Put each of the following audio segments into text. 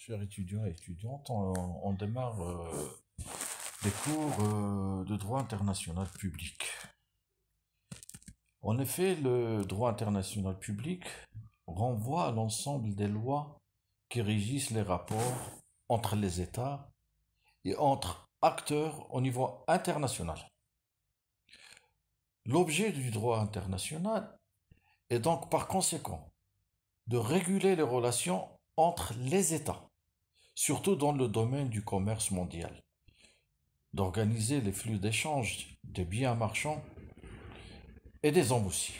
chers étudiants et étudiantes, on, démarre euh, des cours euh, de droit international public. En effet, le droit international public renvoie à l'ensemble des lois qui régissent les rapports entre les États et entre acteurs au niveau international. L'objet du droit international est donc par conséquent de réguler les relations entre les États surtout dans le domaine du commerce mondial, d'organiser les flux d'échange des biens marchands et des aussi,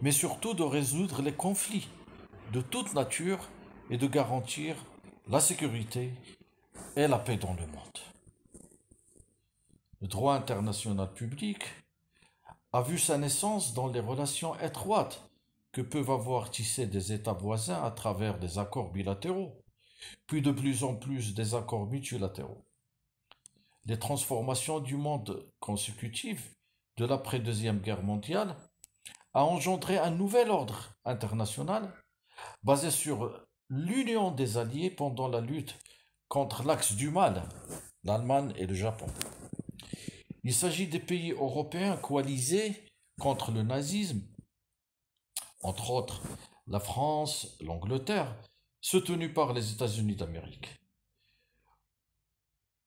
mais surtout de résoudre les conflits de toute nature et de garantir la sécurité et la paix dans le monde. Le droit international public a vu sa naissance dans les relations étroites que peuvent avoir tissées des États voisins à travers des accords bilatéraux puis de plus en plus des accords multilatéraux. Les transformations du monde consécutives de l'après-deuxième guerre mondiale a engendré un nouvel ordre international basé sur l'union des alliés pendant la lutte contre l'axe du mal, l'Allemagne et le Japon. Il s'agit des pays européens coalisés contre le nazisme, entre autres la France, l'Angleterre, soutenu par les États-Unis d'Amérique.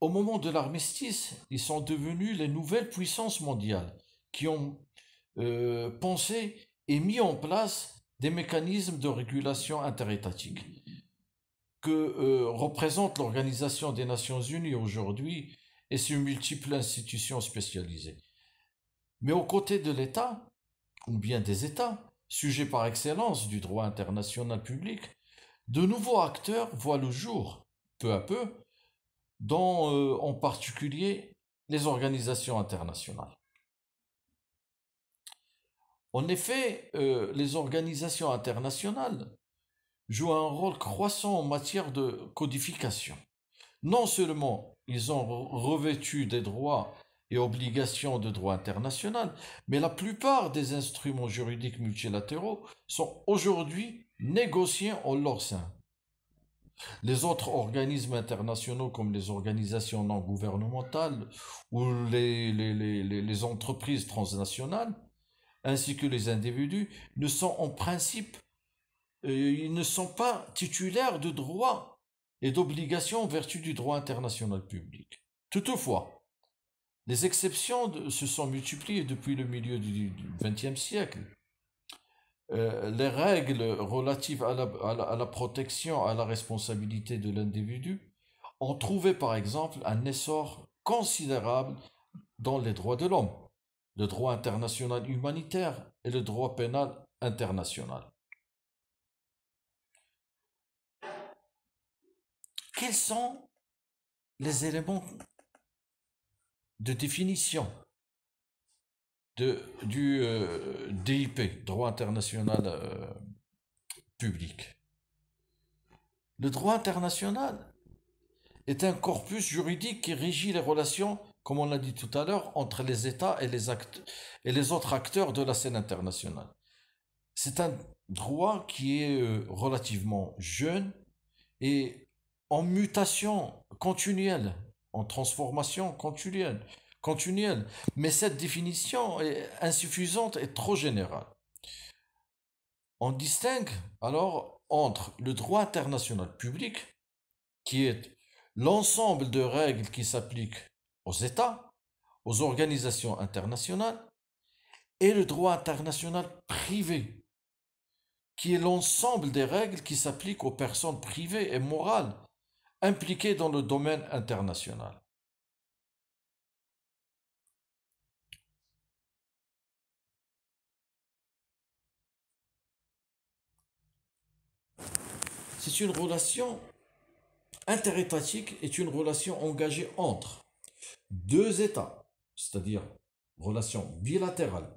Au moment de l'armistice, ils sont devenus les nouvelles puissances mondiales qui ont euh, pensé et mis en place des mécanismes de régulation interétatique que euh, représente l'Organisation des Nations Unies aujourd'hui et ses multiples institutions spécialisées. Mais aux côtés de l'État, ou bien des États, sujet par excellence du droit international public, de nouveaux acteurs voient le jour, peu à peu, dont euh, en particulier les organisations internationales. En effet, euh, les organisations internationales jouent un rôle croissant en matière de codification. Non seulement ils ont revêtu des droits et obligations de droit international, mais la plupart des instruments juridiques multilatéraux sont aujourd'hui négocier en leur sein. Les autres organismes internationaux comme les organisations non gouvernementales ou les, entreprises transnationales, ainsi que les individus, ne sont en principe, euh, ils ne sont pas titulaires de droits et d'obligations en vertu du droit international public. Toutefois, les exceptions se sont multipliées depuis le milieu du XXe siècle euh, les règles relatives à la, protection, à la responsabilité de l'individu, ont trouvé par exemple un essor considérable dans les droits de l'homme, le droit international humanitaire et le droit pénal international. Quels sont les éléments de définition du euh, DIP, droit international euh, public. Le droit international est un corpus juridique qui régit les relations, comme on l'a dit tout à l'heure, entre les États et les, acteurs, et les autres acteurs de la scène internationale. C'est un droit qui est euh, relativement jeune et en mutation continuelle, en transformation continuelle continuelle. Mais cette définition est insuffisante et trop générale. On distingue alors entre le droit international public, qui est l'ensemble de règles qui s'appliquent aux États, aux organisations internationales, et le droit international privé, qui est l'ensemble des règles qui s'appliquent aux personnes privées et morales impliquées dans le domaine international. une relation interétatique, est une relation engagée entre deux États, c'est-à-dire relation bilatérale,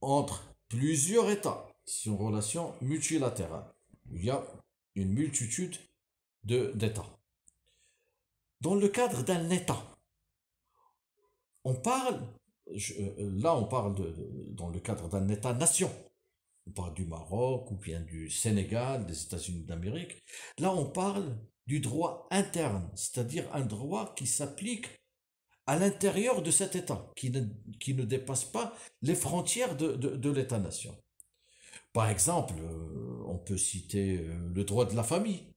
entre plusieurs États, c'est une relation multilatérale. Il y a une multitude d'États. Dans le cadre d'un État, on parle, euh, là on parle de, dans le cadre d'un État-nation, on parle du Maroc ou bien du Sénégal, des États-Unis d'Amérique. Là, on parle du droit interne, c'est-à-dire un droit qui s'applique à l'intérieur de cet État, qui ne, dépasse pas les frontières de, de l'État-nation. Par exemple, euh, on peut citer euh, le droit de la famille,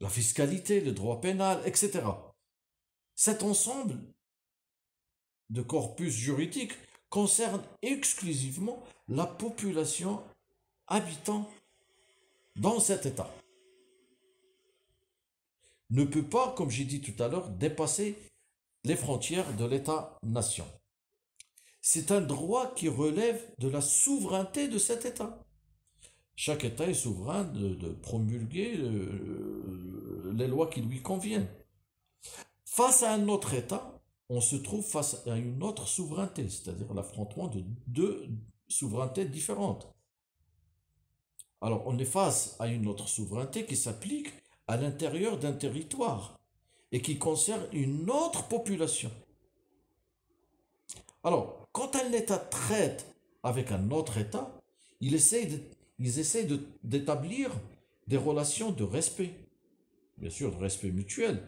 la fiscalité, le droit pénal, etc. Cet ensemble de corpus juridiques concerne exclusivement la population habitant dans cet État ne peut pas, comme j'ai dit tout à l'heure, dépasser les frontières de l'État-nation. C'est un droit qui relève de la souveraineté de cet État. Chaque État est souverain de, promulguer euh, euh, les lois qui lui conviennent. Face à un autre État, on se trouve face à une autre souveraineté, c'est-à-dire l'affrontement de deux, souveraineté différente. Alors on est face à une autre souveraineté qui s'applique à l'intérieur d'un territoire et qui concerne une autre population. Alors, quand un État traite avec un autre État, ils essayent d'établir des relations de respect, bien sûr de respect mutuel,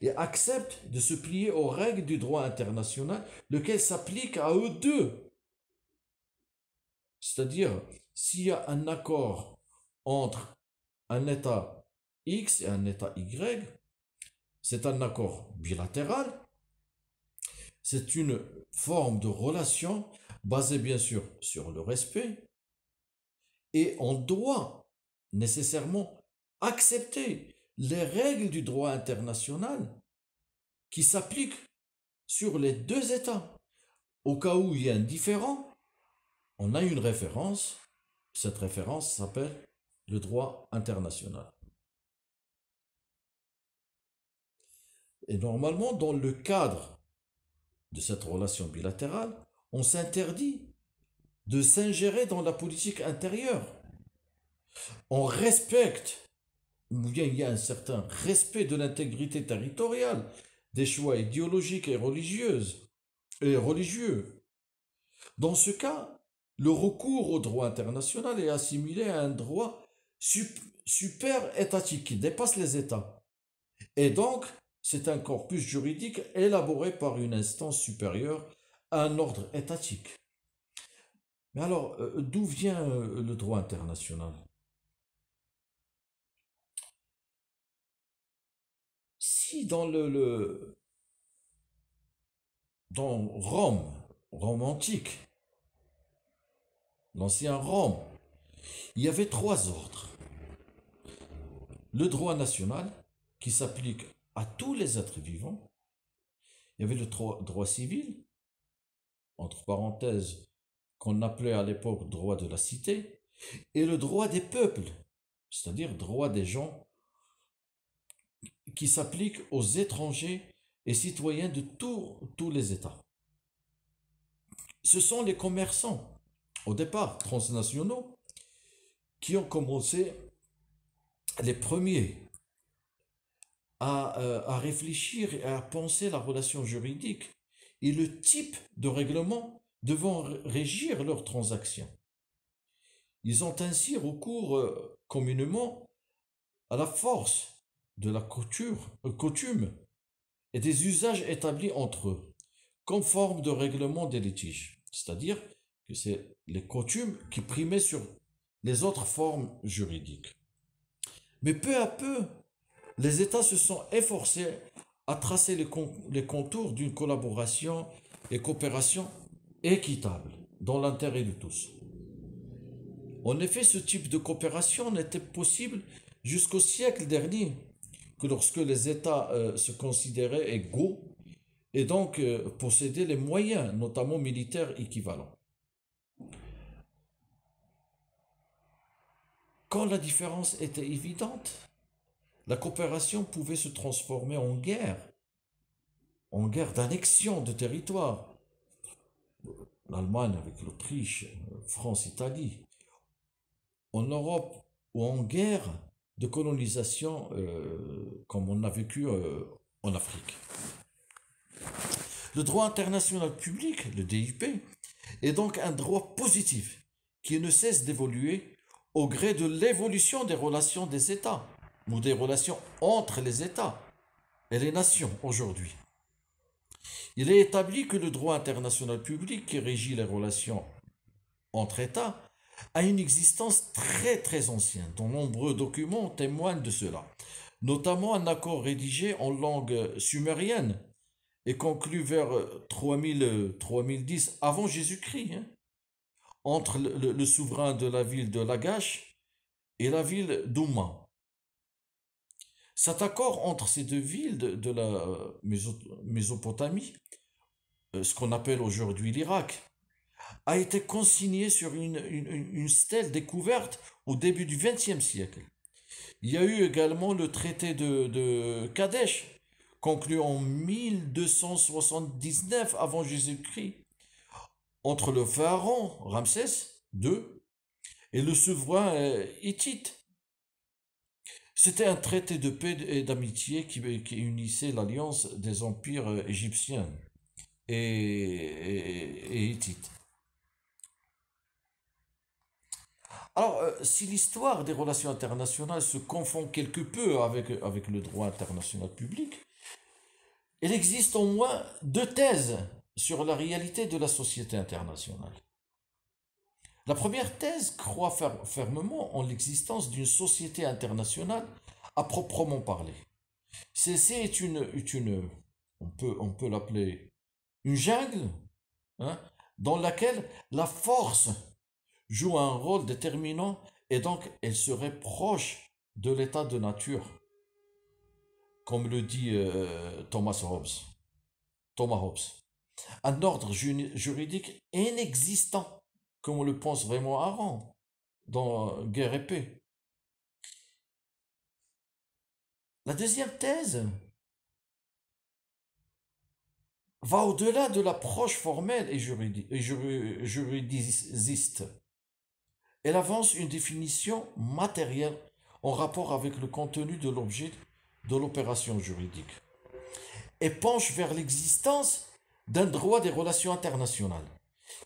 et acceptent de se plier aux règles du droit international, lequel s'applique à eux deux. C'est-à-dire, s'il y a un accord entre un État X et un État Y, c'est un accord bilatéral, c'est une forme de relation basée bien sûr sur le respect, et on doit nécessairement accepter les règles du droit international qui s'appliquent sur les deux États. Au cas où il y a un différent, on a une référence. Cette référence s'appelle le droit international. Et normalement, dans le cadre de cette relation bilatérale, on s'interdit de s'ingérer dans la politique intérieure. On respecte, ou bien il y a un certain respect de l'intégrité territoriale, des choix idéologiques et religieuses, et religieux. Dans ce cas, le recours au droit international est assimilé à un droit super-étatique qui dépasse les États. Et donc, c'est un corpus juridique élaboré par une instance supérieure à un ordre étatique. Mais alors, euh, d'où vient euh, le droit international Si dans le, dans Rome, Rome antique, l'ancien Rome, il y avait trois ordres. Le droit national, qui s'applique à tous les êtres vivants. Il y avait le droit civil, entre parenthèses, qu'on appelait à l'époque droit de la cité, et le droit des peuples, c'est-à-dire droit des gens, qui s'applique aux étrangers et citoyens de tous les États. Ce sont les commerçants au départ transnationaux, qui ont commencé les premiers euh, à, réfléchir et à penser la relation juridique et le type de règlement devant régir leurs transactions. Ils ont ainsi recours euh, communément à la force de la euh, coutume et des usages établis entre eux, comme forme de règlement des litiges, c'est-à-dire que c'est les coutumes qui primaient sur les autres formes juridiques. Mais peu à peu, les États se sont efforcés à tracer les, contours d'une collaboration et coopération équitable dans l'intérêt de tous. En effet, ce type de coopération n'était possible jusqu'au siècle dernier, que lorsque les États euh, se considéraient égaux et donc euh, possédaient les moyens, notamment militaires équivalents. la différence était évidente, la coopération pouvait se transformer en guerre, en guerre d'annexion de territoire. L'Allemagne avec l'Autriche, France, Italie. En Europe, ou en guerre de colonisation euh, comme on a vécu euh, en Afrique. Le droit international public, le DIP, est donc un droit positif qui ne cesse d'évoluer au gré de l'évolution des relations des États, ou des relations entre les États et les nations aujourd'hui. Il est établi que le droit international public qui régit les relations entre États a une existence très très ancienne, dont nombreux documents témoignent de cela, notamment un accord rédigé en langue sumérienne et conclu vers 3000, 3010 avant Jésus-Christ. Hein entre le, souverain de la ville de Lagash et la ville d'Ouma. Cet accord entre ces deux villes de, la euh, Mésopotamie, euh, ce qu'on appelle aujourd'hui l'Irak, a été consigné sur une, stèle découverte au début du XXe siècle. Il y a eu également le traité de, de Kadesh, conclu en 1279 avant Jésus-Christ, entre le pharaon Ramsès II et le souverain euh, hittite. C'était un traité de paix et d'amitié qui, unissait l'alliance des empires euh, égyptiens et, hittites. Alors, euh, si l'histoire des relations internationales se confond quelque peu avec, avec le droit international public, il existe au moins deux thèses sur la réalité de la société internationale. La première thèse croit fermement en l'existence d'une société internationale à proprement parler. Celle-ci est une, une, on peut, on peut l'appeler une jungle, hein, dans laquelle la force joue un rôle déterminant et donc elle serait proche de l'état de nature, comme le dit euh, Thomas Hobbes. Thomas Hobbes un ordre juridique inexistant, comme on le pense vraiment Aaron dans euh, Guerre et Paix. La deuxième thèse va au-delà de l'approche formelle et juridiciste. Elle avance une définition matérielle en rapport avec le contenu de l'objet de l'opération juridique et penche vers l'existence d'un droit des relations internationales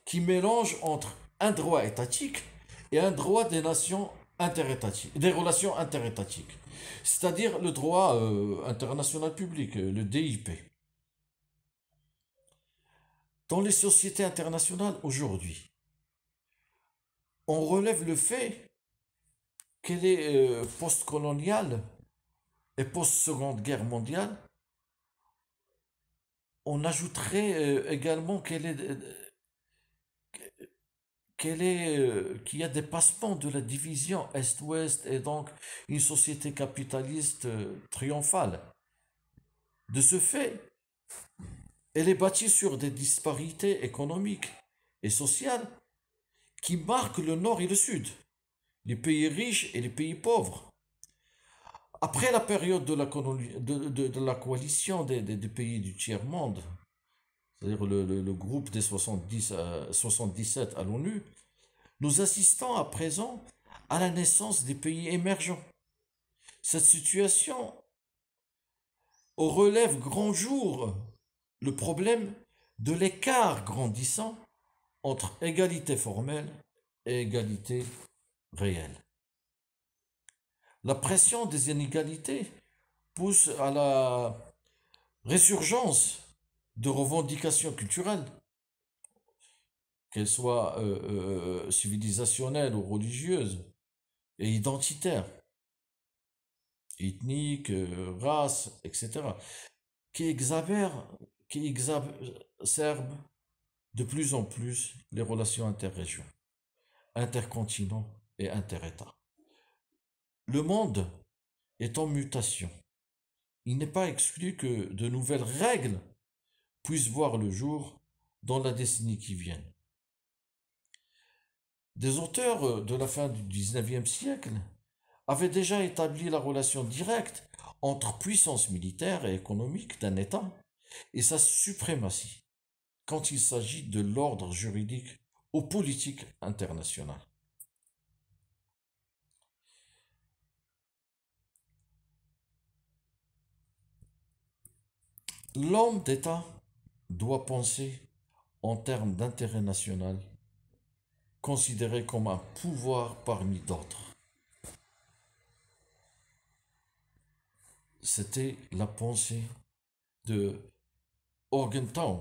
qui mélange entre un droit étatique et un droit des nations interétatiques, des relations interétatiques, c'est-à-dire le droit euh, international public, euh, le DIP. Dans les sociétés internationales aujourd'hui, on relève le fait qu'elle est euh, post-coloniale et post-seconde guerre mondiale on ajouterait euh, également qu'elle est euh, euh, qu'il y a des passements de la division est-ouest et donc une société capitaliste triomphale. De ce fait, elle est bâtie sur des disparités économiques et sociales qui marquent le nord et le sud, les pays riches et les pays pauvres. Après la période de la, coalition des, pays du tiers-monde, c'est-à-dire le, groupe des 77 euh, à l'ONU, nous assistons à présent à la naissance des pays émergents. Cette situation relève grand jour le problème de l'écart grandissant entre égalité formelle et égalité réelle. La pression des inégalités pousse à la résurgence de revendications culturelles, qu'elles soient euh, euh, civilisationnelles ou religieuses, et identitaires, ethniques, euh, races, etc., qui exacerbent, qui de plus en plus les relations interrégions, intercontinents et inter le monde est en mutation. Il n'est pas exclu que de nouvelles règles puissent voir le jour dans la décennie qui vient. Des auteurs de la fin du XIXe siècle avaient déjà établi la relation directe entre puissance militaire et économique d'un État et sa suprématie quand il s'agit de l'ordre juridique ou politique international. L'homme d'État doit penser en termes d'intérêt national, considéré comme un pouvoir parmi d'autres. C'était la pensée de Orgentown.